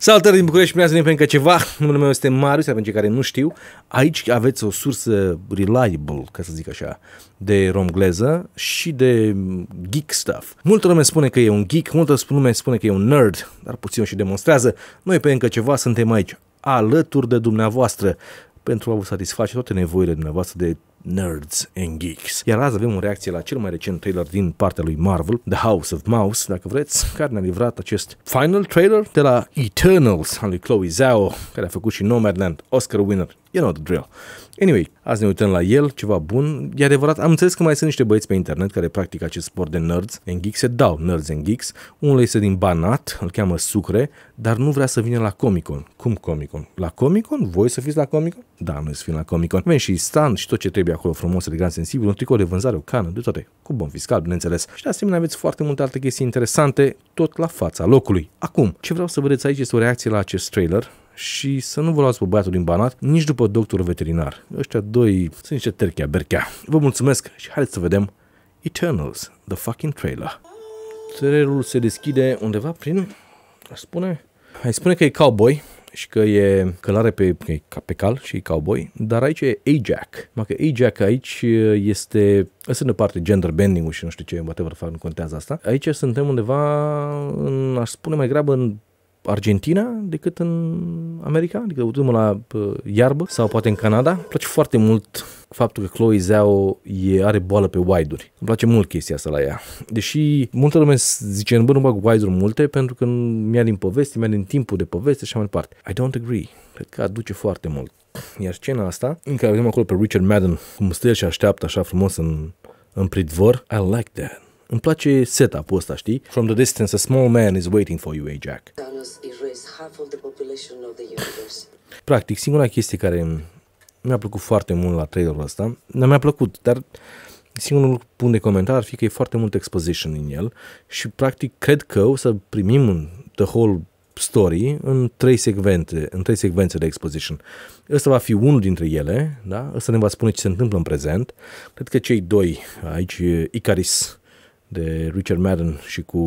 Salutări din București, bine ați venit pentru ceva. Numele meu este Marius, pentru cei care nu știu. Aici aveți o sursă reliable, ca să zic așa, de romgleză și de geek stuff. Multă lume spune că e un geek, multă lume spune că e un nerd, dar puțin și demonstrează. Noi pe încă ceva suntem aici, alături de dumneavoastră, pentru a vă satisface toate nevoile dumneavoastră de Nerds and Geeks. Iar azi avem o reacție la cel mai recent trailer din partea lui Marvel, The House of Mouse, dacă vreți, care ne-a livrat acest final trailer de la Eternals al lui Chloe Zhao, care a făcut și Nomadland, Oscar winner You know the drill. Anyway, azi ne uităm la el, ceva bun. E adevărat, am înțeles că mai sunt niște băieți pe internet care practică acest sport de nerds and geeks, se dau nerds and geeks. Unul este din Banat, îl cheamă Sucre, dar nu vrea să vină la Comic-Con. Cum Comic-Con? La Comic-Con? Voi să fiți la Comic-Con? Da, noi să fim la Comic-Con. Avem și stand și tot ce trebuie acolo frumos, elegant, sensibil, un tricou de vânzare, o cană, de toate, cu bon fiscal, bineînțeles. Și de asemenea aveți foarte multe alte chestii interesante, tot la fața locului. Acum, ce vreau să vedeți aici este o reacție la acest trailer și să nu vă luați pe băiatul din Banat, nici după doctorul veterinar. Ăștia doi sunt niște terchea berchea. Vă mulțumesc și haideți să vedem Eternals, the fucking trailer. Trailerul se deschide undeva prin, aș spune, ai spune că e cowboy, și că e călare pe, pe cal și e cowboy, dar aici e Ajax. Mă că Ajax aici este, asta de parte gender bending-ul și nu știu ce, whatever, fac, nu contează asta. Aici suntem undeva, în, aș spune mai grabă, în Argentina decât în America, adică uitându-mă la uh, iarbă sau poate în Canada. Îmi place foarte mult faptul că Chloe Zhao e, are boală pe wide-uri. Îmi place mult chestia asta la ea. Deși multă lume zice, bă, nu bag wide-uri multe pentru că mi-a din poveste, mi-a din timpul de poveste și așa mai departe. I don't agree. Cred că aduce foarte mult. Iar scena asta, în care vedem acolo pe Richard Madden, cum stă el și așteaptă așa frumos în, în pridvor, I like that. Îmi place setup-ul ăsta, știi? From the distance, a small man is waiting for you, Ajax. Practic, singura chestie care mi-a plăcut foarte mult la trailerul ăsta, dar mi-a plăcut, dar singurul punct de comentar ar fi că e foarte mult exposition în el și practic cred că o să primim un the whole story în trei secvențe, în trei secvențe de exposition. Ăsta va fi unul dintre ele, da? Ăsta ne va spune ce se întâmplă în prezent. Cred că cei doi aici, Icaris de Richard Madden și cu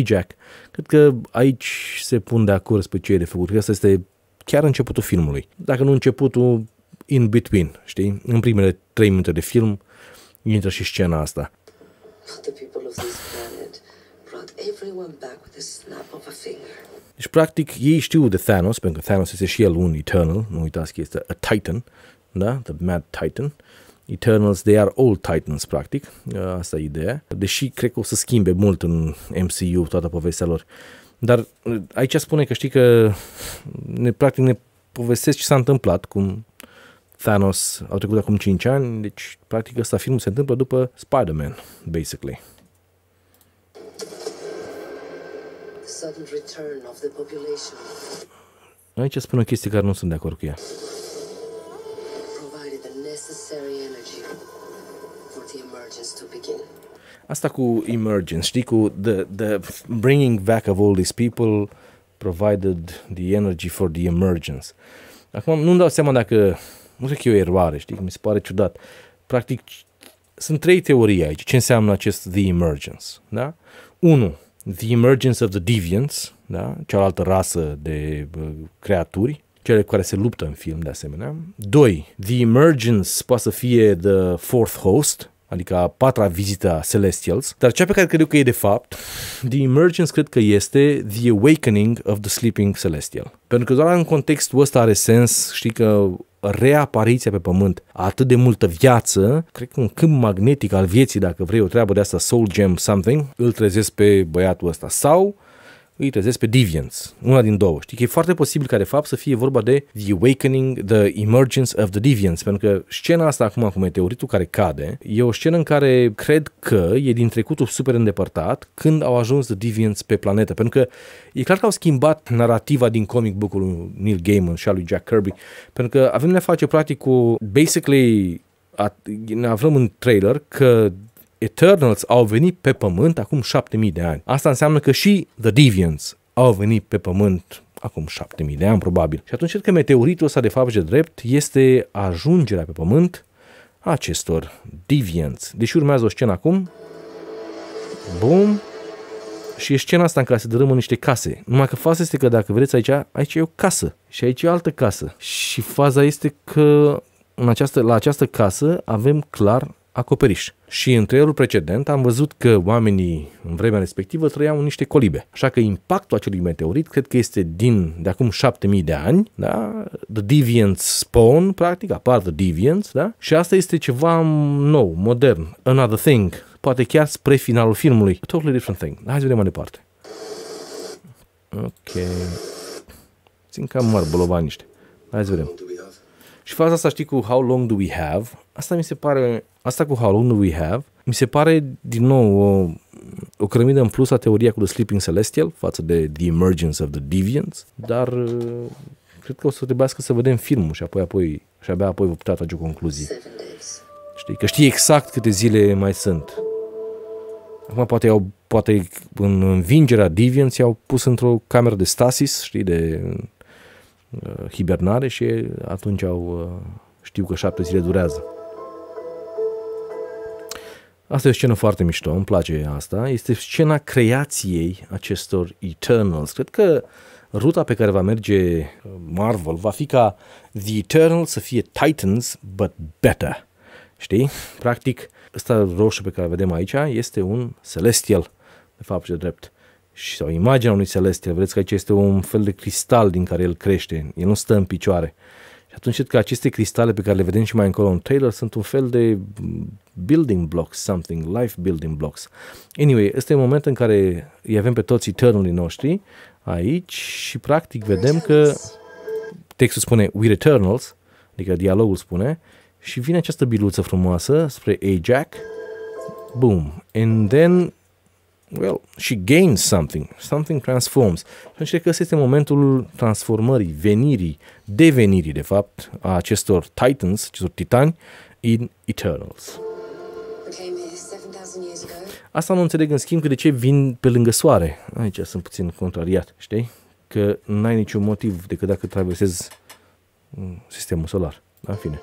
Ajax, cred că aici se pun de acord pe ce e de făcut. asta este chiar începutul filmului. Dacă nu începutul, in between, știi? În primele trei minute de film intră și scena asta. Deci, practic, ei știu de Thanos, pentru că Thanos este și el un Eternal, nu uitați că este a Titan, da? The Mad Titan. Eternals, they are all Titans, practic. Uh, asta e ideea. Deși cred că o să schimbe mult în MCU toată povestea lor. Dar uh, aici spune că știi că ne, practic ne povestesc ce s-a întâmplat, cum Thanos au trecut acum 5 ani, deci practic ăsta filmul se întâmplă după Spider-Man, basically. Aici spune o chestie care nu sunt de acord cu ea. speaking. Asta cu emergence, știi, cu the, the bringing back of all these people provided the energy for the emergence. Acum nu-mi dau seama dacă, nu cred că e o eroare, știi, mi se pare ciudat. Practic, sunt trei teorii aici. Ce înseamnă acest the emergence, da? Unu, the emergence of the deviants, da? Cealaltă rasă de creaturi, cele care se luptă în film, de asemenea. Doi, the emergence poate să fie the fourth host, adică a patra vizită a Celestials, dar cea pe care cred că e de fapt, The Emergence cred că este The Awakening of the Sleeping Celestial. Pentru că doar în contextul ăsta are sens, știi că reapariția pe pământ a atât de multă viață, cred că un câmp magnetic al vieții, dacă vrei o treabă de asta, soul gem something, îl trezesc pe băiatul ăsta. Sau îi trezesc pe Deviants. Una din două. Știi că e foarte posibil ca de fapt să fie vorba de The Awakening, The Emergence of the Deviants, pentru că scena asta acum cu meteoritul care cade e o scenă în care cred că e din trecutul super îndepărtat când au ajuns The Deviants pe planetă, pentru că e clar că au schimbat narrativa din comic book-ul lui Neil Gaiman și al lui Jack Kirby, pentru că avem de face practic cu basically ne aflăm în trailer că Eternals au venit pe pământ acum 7000 de ani. Asta înseamnă că și The Deviants au venit pe pământ acum 7000 de ani probabil. Și atunci cred că meteoritul ăsta de fapt de drept este ajungerea pe pământ a acestor deviants. Deși urmează o scenă acum, bum, și e scena asta în care se dărâmă niște case. Numai că faza este că dacă vreți aici, aici e o casă și aici e o altă casă. Și faza este că în această, la această casă avem clar acoperiș. Și în trailerul precedent am văzut că oamenii în vremea respectivă trăiau în niște colibe. Așa că impactul acelui meteorit cred că este din de acum 7000 de ani, da? The Deviants Spawn, practic, apar The Deviants, da? Și asta este ceva nou, modern, another thing, poate chiar spre finalul filmului. A totally different thing. Hai să vedem mai departe. Ok. Țin că am niște. Hai să vedem. Și faza asta, știi, cu How Long Do We Have, asta mi se pare, asta cu How Long Do We Have, mi se pare, din nou, o, o crămidă în plus a teoria cu The Sleeping Celestial față de The Emergence of the Deviants, dar uh, cred că o să trebuiască să vedem filmul și apoi, apoi și abia apoi vă putea trage o concluzie. Știi, că știi exact câte zile mai sunt. Acum poate, au, poate în învingerea Deviants i-au pus într-o cameră de stasis, știi, de Uh, hibernare și atunci au, uh, știu că șapte zile durează. Asta e o scenă foarte mișto, îmi place asta. Este scena creației acestor Eternals. Cred că ruta pe care va merge Marvel va fi ca The Eternals să fie Titans, but better. Știi? Practic, ăsta roșu pe care vedem aici este un Celestial, de fapt și de drept sau imaginea unui celestial, vedeți că aici este un fel de cristal din care el crește, el nu stă în picioare. Și atunci că aceste cristale pe care le vedem și mai încolo în trailer sunt un fel de building blocks, something, life building blocks. Anyway, este un moment în care îi avem pe toți eternului noștri aici și practic vedem că textul spune We Eternals, adică dialogul spune, și vine această biluță frumoasă spre Ajax, boom, and then well, she gains something, something transforms. Și cred că ăsta este momentul transformării, venirii, devenirii, de fapt, a acestor titans, acestor titani, in Eternals. Asta nu înțeleg, în schimb, că de ce vin pe lângă soare. Aici sunt puțin contrariat, știi? Că n-ai niciun motiv decât dacă traversezi mm, sistemul solar. Da, în fine.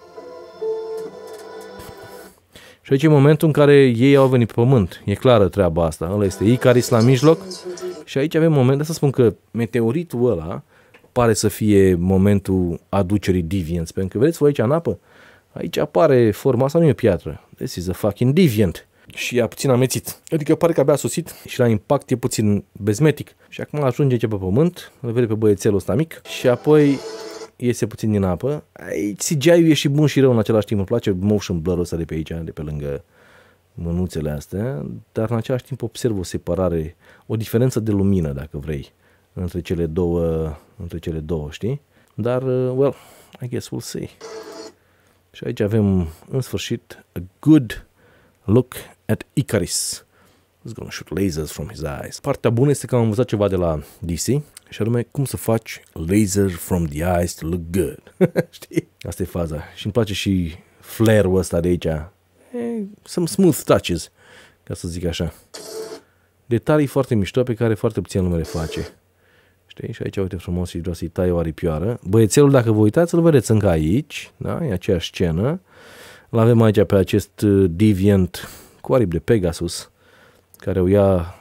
Și aici e momentul în care ei au venit pe pământ. E clară treaba asta. Ăla este Icaris la mijloc. Și aici avem momentul să spun că meteoritul ăla pare să fie momentul aducerii deviants. Pentru că vedeți voi aici în apă, aici apare forma asta, nu e o piatră. This is a fucking deviant. Și a puțin amețit. Adică pare că abia a sosit și la impact e puțin bezmetic. Și acum ajunge ce pe pământ, îl vede pe băiețelul ăsta mic și apoi iese puțin din apă. CGI-ul e și bun și rău în același timp. Îmi place motion blur-ul ăsta de pe aici, de pe lângă mânuțele astea, dar în același timp observ o separare, o diferență de lumină, dacă vrei, între cele două, între cele două știi? Dar, uh, well, I guess we'll see. Și aici avem, în sfârșit, a good look at Icaris. He's gonna shoot lasers from his eyes. Partea bună este că am învățat ceva de la DC, și anume, cum să faci laser from the eyes to look good. Știi? Asta e faza. Și îmi place și flare-ul ăsta de aici. some smooth touches, ca să zic așa. Detalii foarte mișto pe care foarte puțin lume le face. Știi? Și aici, uite frumos, și vreau să-i tai o aripioară. Băiețelul, dacă vă uitați, îl vedeți încă aici. Da? E aceeași scenă. L avem aici pe acest uh, deviant cu aripi de Pegasus, care o ia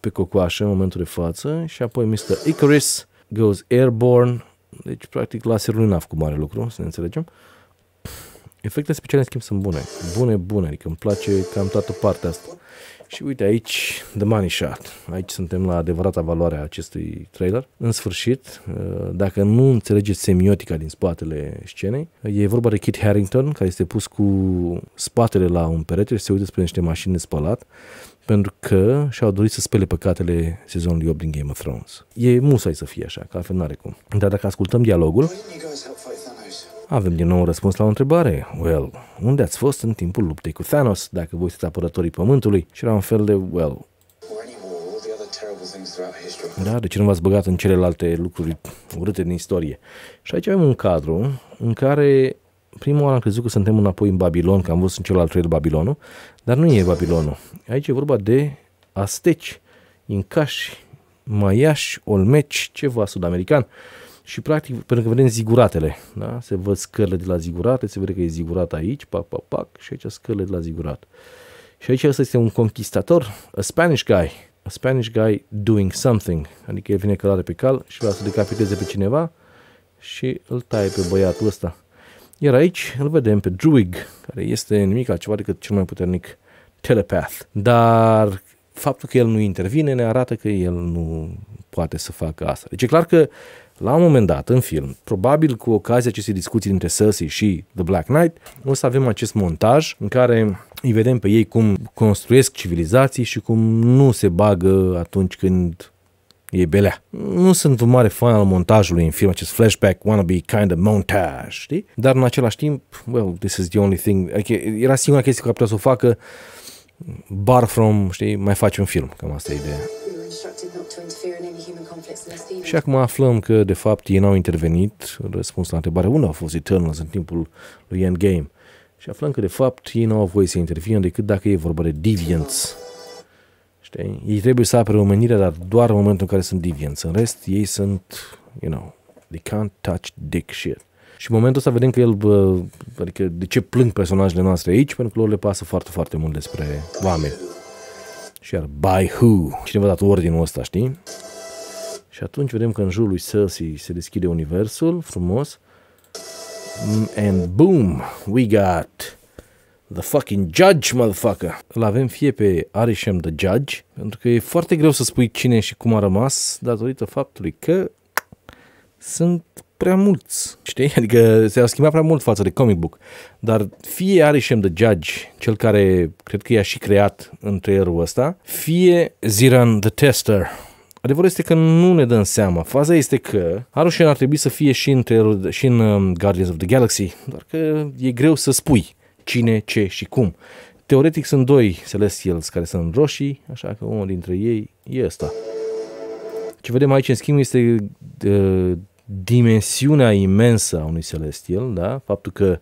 pe cocoașă în momentul de față și apoi Mr. Icarus goes airborne. Deci, practic, laserul nu a făcut mare lucru, să ne înțelegem. Efectele speciale, în schimb, sunt bune. Bune, bune. Adică îmi place cam toată partea asta. Și uite aici, The Money Shot. Aici suntem la adevărata valoare a acestui trailer. În sfârșit, uh, dacă nu înțelegeți semiotica din spatele scenei, e vorba de Kit Harrington, care este pus cu spatele la un perete și se uită spre niște mașini de spălat pentru că și-au dorit să spele păcatele sezonului 8 din Game of Thrones. E musai să fie așa, că altfel nu are cum. Dar dacă ascultăm dialogul... Avem din nou un răspuns la o întrebare. Well, unde ați fost în timpul luptei cu Thanos, dacă voi sunteți apărătorii Pământului? Și era un fel de, well... Da, de ce nu v-ați băgat în celelalte lucruri urâte din istorie? Și aici avem un cadru în care prima oară am crezut că suntem înapoi în Babilon, că am văzut în celălalt de Babilonul, dar nu e Babilonul. Aici e vorba de asteci, incași, maiași, olmeci, ceva sud-american și practic, pentru că vedem ziguratele, da? se văd scările de la zigurate, se vede că e zigurat aici, pac, pac, pac, și aici scările de la zigurat. Și aici ăsta este un conquistator, a Spanish guy, a Spanish guy doing something, adică el vine călare pe cal și vrea să decapiteze pe cineva și îl taie pe băiatul ăsta. Iar aici îl vedem pe Druig, care este nimic altceva decât cel mai puternic telepath. Dar faptul că el nu intervine ne arată că el nu poate să facă asta. Deci e clar că la un moment dat, în film, probabil cu ocazia acestei discuții dintre Cersei și The Black Knight, o să avem acest montaj în care îi vedem pe ei cum construiesc civilizații și cum nu se bagă atunci când e belea. Nu sunt un mare fan al montajului în film, acest flashback, wannabe kind of montage, știi? Dar în același timp, well, this is the only thing, okay, adică era singura chestie care putea să o facă, bar from, știi, mai faci un film, cam asta e ideea. Și acum aflăm că, de fapt, ei n-au intervenit, răspuns la întrebare, unde au fost Eternals în timpul lui Endgame. Și aflăm că, de fapt, ei n-au voie să intervină decât dacă e vorba de deviants. Știi? Ei trebuie să apere omenirea, dar doar în momentul în care sunt deviants. În rest, ei sunt, you know, they can't touch dick shit. Și în momentul ăsta vedem că el, bă, adică de ce plâng personajele noastre aici, pentru că lor le pasă foarte, foarte mult despre oameni. Și iar, by who? Cineva a dat ordinul ăsta, știi? Și atunci vedem că în jurul lui Cersei se deschide universul frumos. Mm, and boom, we got the fucking judge, motherfucker. Îl avem fie pe Arishem the judge, pentru că e foarte greu să spui cine și cum a rămas, datorită faptului că sunt prea mulți, știi? Adică se a schimbat prea mult față de comic book. Dar fie Arishem the Judge, cel care cred că i-a și creat în trailerul ăsta, fie Ziran the Tester, Adevărul este că nu ne dăm seama. Faza este că Arușen ar trebui să fie și în, Terror, și în um, Guardians of the Galaxy, doar că e greu să spui cine, ce și cum. Teoretic sunt doi Celestials care sunt roșii, așa că unul dintre ei e ăsta. Ce vedem aici, în schimb, este de, uh, dimensiunea imensă a unui Celestial, da? faptul că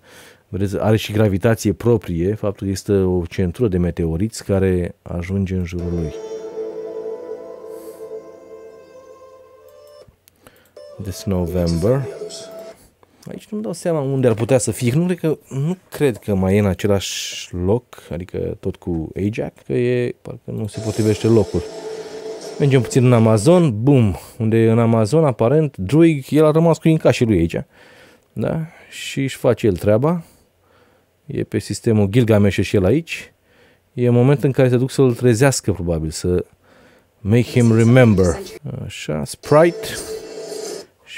vedeți, are și gravitație proprie, faptul că este o centură de meteoriți care ajunge în jurul lui. this November. Aici nu-mi dau seama unde ar putea să fie. Nu cred că, nu cred că mai e în același loc, adică tot cu Ajax, că e, parcă nu se potrivește locul. Mergem puțin în Amazon, boom, unde în Amazon aparent Druig, el a rămas cu și lui aici. Da? Și își face el treaba. E pe sistemul Gilgamesh și el aici. E moment în care se duc să-l trezească probabil, să make him remember. Așa, Sprite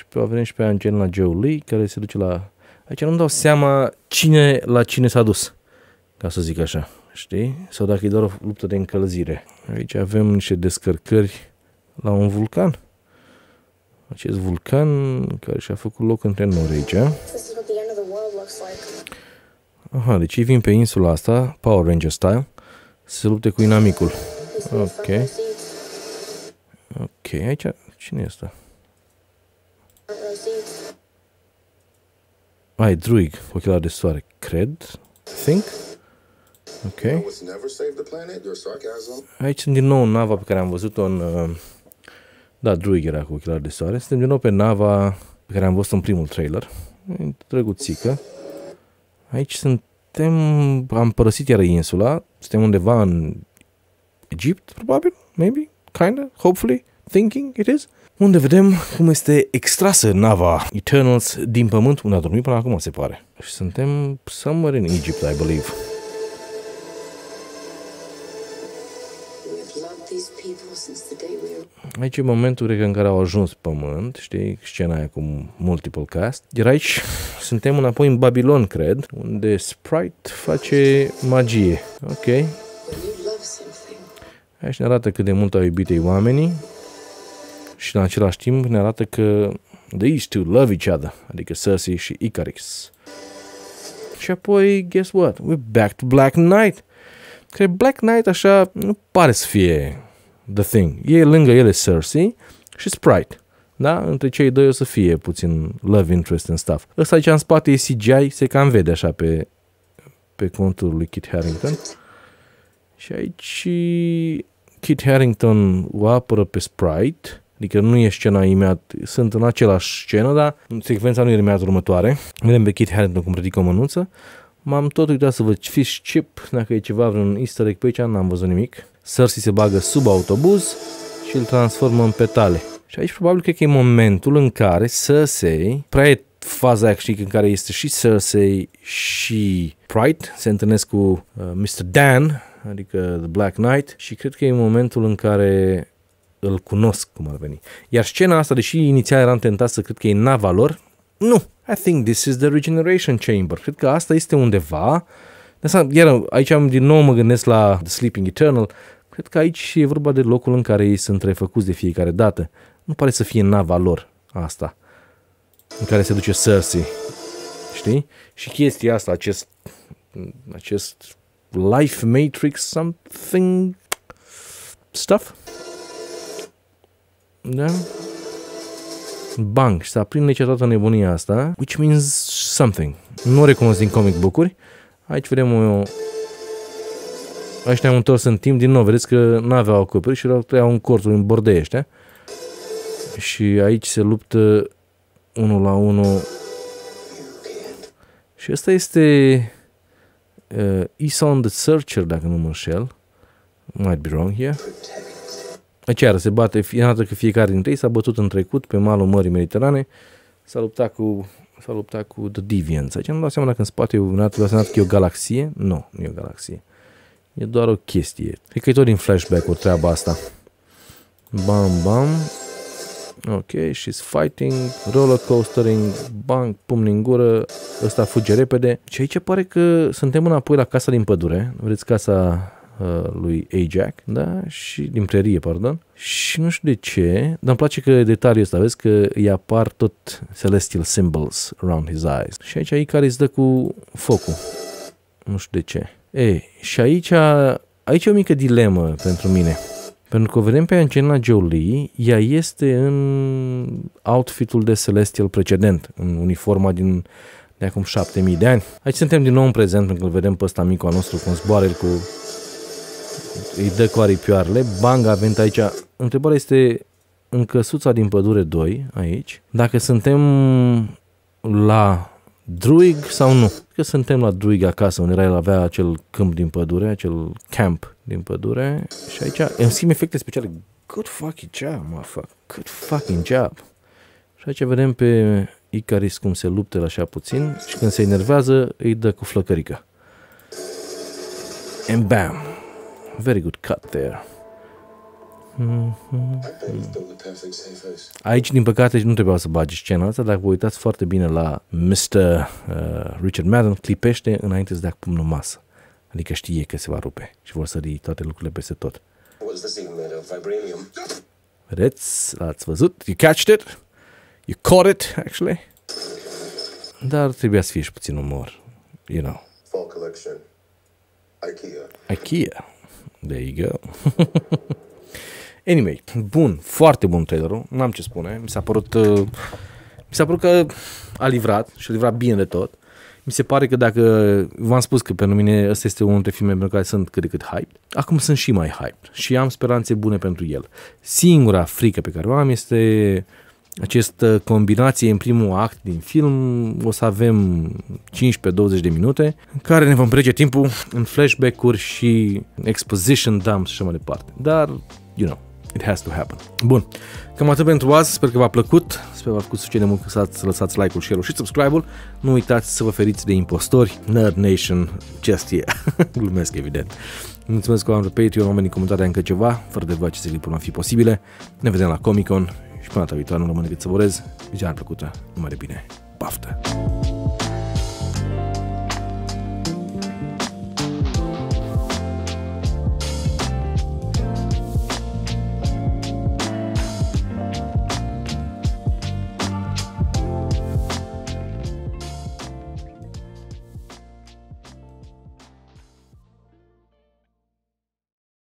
pe, avem și pe Angelina Jolie, care se duce la... Aici nu-mi dau seama cine la cine s-a dus, ca să zic așa, știi? Sau dacă e doar o luptă de încălzire. Aici avem niște descărcări la un vulcan. Acest vulcan care și-a făcut loc între nori aici. Aha, deci ei vin pe insula asta, Power Ranger style, să se lupte cu inamicul. Ok. Ok, aici, cine este? Ai, druig, ochelari de soare, cred. Think? Ok. Aici din nou nava pe care am văzut-o în... Uh, da, druig era cu ochelari de soare. Suntem din nou pe nava pe care am văzut în primul trailer. E drăguțică. Aici suntem... Am părăsit iar insula. Suntem undeva în Egipt, probabil. Maybe. Kinda. Hopefully. Thinking it is unde vedem cum este extrasă nava Eternals din pământ, unde a dormit până acum, se pare. Și suntem somewhere in Egypt, I believe. Aici e momentul cred, în care au ajuns pământ, știi, scena aia cu multiple cast. Iar aici suntem înapoi în Babilon, cred, unde Sprite face magie. Ok. Aici ne arată cât de mult au iubit ei oamenii și în același timp ne arată că these two love each other, adică Cersei și Icarus. Și apoi, guess what? We're back to Black Knight. Că Black Knight așa nu pare să fie the thing. E lângă ele Cersei și Sprite. Da? Între cei doi o să fie puțin love interest and stuff. Ăsta aici în spate e CGI, se cam vede așa pe, pe contul lui Kit Harington. Și aici Kit Harington o apără pe Sprite Adică nu e scena imediat, sunt în același scenă, dar secvența nu e imediat următoare. Vedem pe Kit Harington cum ridică o mânuță. M-am tot uitat să văd fish chip, dacă e ceva vreun easter egg pe aici, n-am văzut nimic. Cersei se bagă sub autobuz și îl transformă în petale. Și aici probabil că e momentul în care Cersei, prea e faza aia știi, în care este și Cersei și Pride, se întâlnesc cu uh, Mr. Dan, adică The Black Knight și cred că e momentul în care îl cunosc cum ar veni. Iar scena asta, deși inițial eram tentat să cred că e nava lor, nu, I think this is the regeneration chamber. Cred că asta este undeva. iar aici am din nou mă gândesc la The Sleeping Eternal. Cred că aici e vorba de locul în care ei sunt refăcuți de fiecare dată. Nu pare să fie nava lor asta în care se duce Cersei. Știi? Și chestia asta, acest acest life matrix something stuff da? Bang, și se aprinde toată nebunia asta, which means something. Nu recunosc din comic book-uri. Aici vedem o... Aici ne-am întors în timp, din nou, vedeți că n-aveau acoperi și erau tăiau în cortul, în bordei ăștia. Și aici se luptă unul la unul. Și ăsta este uh, Ison the Searcher, dacă nu mă înșel. Might be wrong here. Protect deci se bate, iată că fiecare dintre ei s-a bătut în trecut pe malul Mării Mediterane, s-a luptat cu s-a luptat cu The Deviants. Aici nu dau seama dacă în spate e un altul, că e o galaxie. Nu, nu e o galaxie. E doar o chestie. Cred că e tot din flashback o treaba asta. Bam, bam. Ok, she's fighting, roller coastering, bang, pumn în gură, ăsta fuge repede. Și aici pare că suntem înapoi la casa din pădure. Vreți casa Uh, lui Ajax, da? Și din prerie, pardon. Și nu știu de ce, dar îmi place că detaliul ăsta, vezi că îi apar tot celestial symbols around his eyes. Și aici e care îți dă cu focul. Nu știu de ce. E, și aici, aici e o mică dilemă pentru mine. Pentru că o vedem pe Angelina Jolie, ea este în outfitul de Celestial precedent, în uniforma din de acum 7000 de ani. Aici suntem din nou în prezent, pentru că îl vedem pe ăsta micul nostru, cum zboară cu îi dă cu aripioarele, bang a aici. Întrebarea este în căsuța din pădure 2, aici, dacă suntem la druig sau nu. Că suntem la druig acasă, unde el avea acel câmp din pădure, acel camp din pădure și aici, în schimb, efecte speciale. Good fucking job, mă, fuck. Good fucking job. Și aici vedem pe Icaris cum se luptă așa puțin și când se enervează îi dă cu flăcărica. And bam! Very good cut there. Mm-hmm. Aici, din păcate, nu trebuia să bagi scena asta, dacă vă uitați foarte bine la Mr. Uh, Richard Madden, clipește înainte să dea pumnul masă. Adică știe că se va rupe și vor sări toate lucrurile peste tot. Vedeți? L-ați văzut? You catched it? You caught it, actually? Dar trebuia să fie și puțin umor. You know. Fall collection. Ikea. Ikea. There you go. anyway, bun, foarte bun trailerul, n-am ce spune, mi s-a părut, uh, mi s-a părut că a livrat și a livrat bine de tot. Mi se pare că dacă, v-am spus că pentru mine ăsta este unul dintre filmele pentru care sunt cât de cât hype, acum sunt și mai hype și am speranțe bune pentru el. Singura frică pe care o am este această combinație în primul act din film o să avem 15-20 de minute în care ne vom prege timpul în flashback-uri și exposition dumps și așa mai departe. Dar, you know, it has to happen. Bun, cam atât pentru azi, sper că v-a plăcut, sper că v-a făcut suficient de mult să lăsați like-ul, share-ul și subscribe-ul. Nu uitați să vă feriți de impostori, Nerd Nation, just yeah. Glumesc, evident. Mulțumesc că am pe Patreon, oamenii comentarii încă ceva, fără de voi aceste clipuri nu ar fi posibile. Ne vedem la Comic Con și până data viitoare nu rămâne decât să vorez. Vigiare plăcută, numai de bine, baftă!